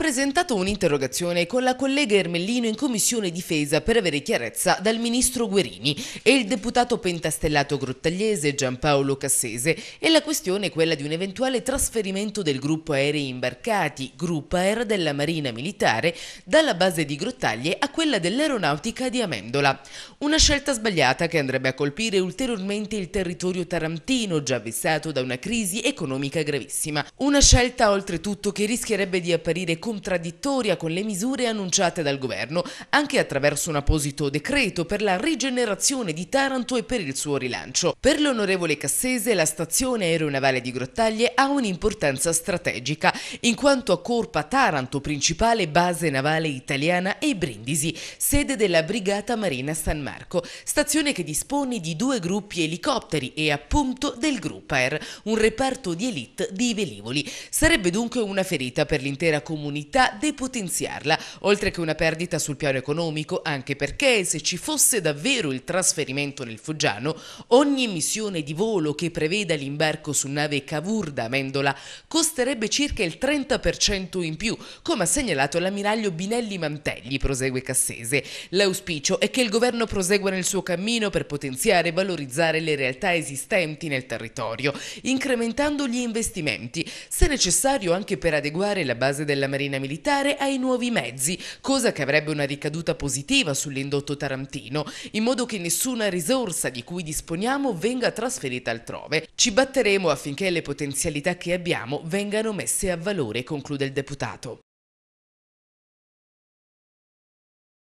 presentato un'interrogazione con la collega Ermellino in Commissione Difesa per avere chiarezza dal ministro Guerini e il deputato pentastellato grottagliese Giampaolo Cassese e la questione è quella di un eventuale trasferimento del gruppo aerei imbarcati, gruppo aereo della Marina Militare, dalla base di Grottaglie a quella dell'aeronautica di Amendola. Una scelta sbagliata che andrebbe a colpire ulteriormente il territorio tarantino già vessato da una crisi economica gravissima. Una scelta oltretutto che rischierebbe di apparire come contraddittoria con le misure annunciate dal governo, anche attraverso un apposito decreto per la rigenerazione di Taranto e per il suo rilancio. Per l'onorevole Cassese la stazione aeronavale di Grottaglie ha un'importanza strategica, in quanto accorpa Taranto, principale base navale italiana, e Brindisi, sede della Brigata Marina San Marco, stazione che dispone di due gruppi elicotteri e appunto del Gruppa Air, un reparto di elite di velivoli. Sarebbe dunque una ferita per l'intera comunità comunità, depotenziarla, oltre che una perdita sul piano economico, anche perché se ci fosse davvero il trasferimento nel Foggiano, ogni missione di volo che preveda l'imbarco su nave Cavour da Mendola costerebbe circa il 30% in più, come ha segnalato l'ammiraglio Binelli Mantegli, prosegue Cassese. L'auspicio è che il governo prosegua nel suo cammino per potenziare e valorizzare le realtà esistenti nel territorio, incrementando gli investimenti, se necessario anche per adeguare la base della marina Marina Militare ai nuovi mezzi, cosa che avrebbe una ricaduta positiva sull'indotto tarantino, in modo che nessuna risorsa di cui disponiamo venga trasferita altrove. Ci batteremo affinché le potenzialità che abbiamo vengano messe a valore, conclude il deputato.